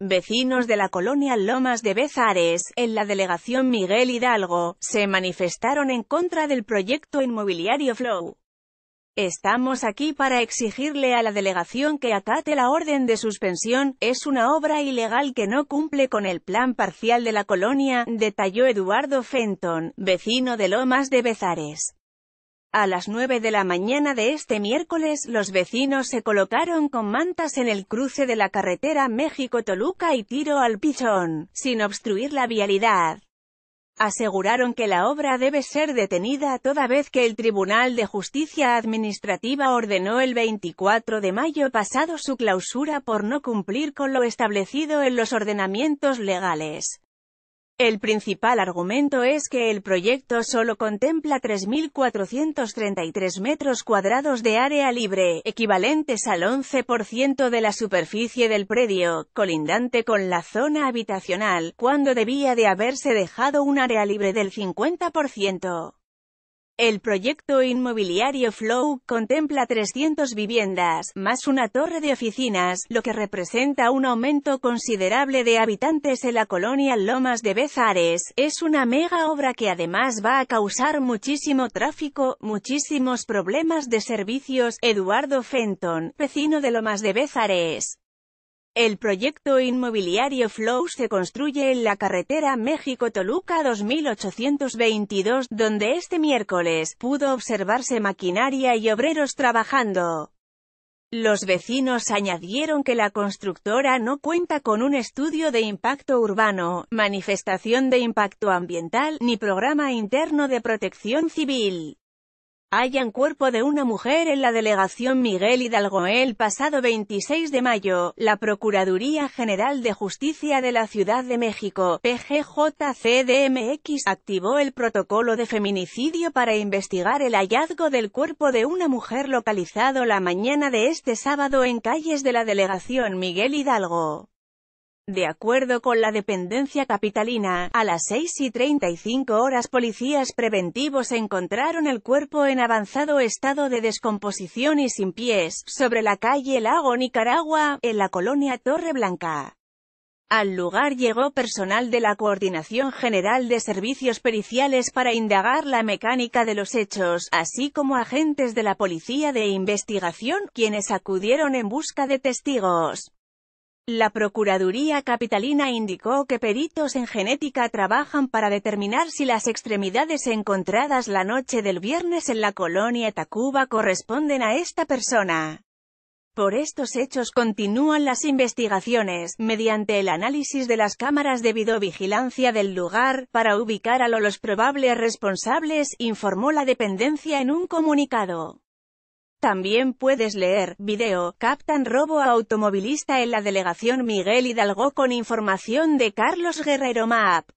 Vecinos de la colonia Lomas de Bezares, en la delegación Miguel Hidalgo, se manifestaron en contra del proyecto inmobiliario Flow. Estamos aquí para exigirle a la delegación que acate la orden de suspensión, es una obra ilegal que no cumple con el plan parcial de la colonia, detalló Eduardo Fenton, vecino de Lomas de Bezares. A las 9 de la mañana de este miércoles los vecinos se colocaron con mantas en el cruce de la carretera México-Toluca y tiro al pichón, sin obstruir la vialidad. Aseguraron que la obra debe ser detenida toda vez que el Tribunal de Justicia Administrativa ordenó el 24 de mayo pasado su clausura por no cumplir con lo establecido en los ordenamientos legales. El principal argumento es que el proyecto solo contempla 3.433 metros cuadrados de área libre, equivalentes al 11% de la superficie del predio, colindante con la zona habitacional, cuando debía de haberse dejado un área libre del 50%. El proyecto inmobiliario Flow contempla 300 viviendas, más una torre de oficinas, lo que representa un aumento considerable de habitantes en la colonia Lomas de Bézares. Es una mega obra que además va a causar muchísimo tráfico, muchísimos problemas de servicios. Eduardo Fenton, vecino de Lomas de Bézares. El proyecto inmobiliario Flow se construye en la carretera México-Toluca 2822, donde este miércoles pudo observarse maquinaria y obreros trabajando. Los vecinos añadieron que la constructora no cuenta con un estudio de impacto urbano, manifestación de impacto ambiental, ni programa interno de protección civil. Hayan cuerpo de una mujer en la delegación Miguel Hidalgo el pasado 26 de mayo. La Procuraduría General de Justicia de la Ciudad de México, PGJCDMX, activó el protocolo de feminicidio para investigar el hallazgo del cuerpo de una mujer localizado la mañana de este sábado en calles de la delegación Miguel Hidalgo. De acuerdo con la dependencia capitalina, a las 6 y 35 horas policías preventivos encontraron el cuerpo en avanzado estado de descomposición y sin pies, sobre la calle Lago Nicaragua, en la colonia Torre Blanca. Al lugar llegó personal de la Coordinación General de Servicios Periciales para indagar la mecánica de los hechos, así como agentes de la Policía de Investigación, quienes acudieron en busca de testigos. La Procuraduría Capitalina indicó que peritos en genética trabajan para determinar si las extremidades encontradas la noche del viernes en la colonia Tacuba corresponden a esta persona. Por estos hechos continúan las investigaciones, mediante el análisis de las cámaras de videovigilancia del lugar, para ubicar a los probables responsables, informó la dependencia en un comunicado. También puedes leer, video, Captain robo a automovilista en la delegación Miguel Hidalgo con información de Carlos Guerrero Map.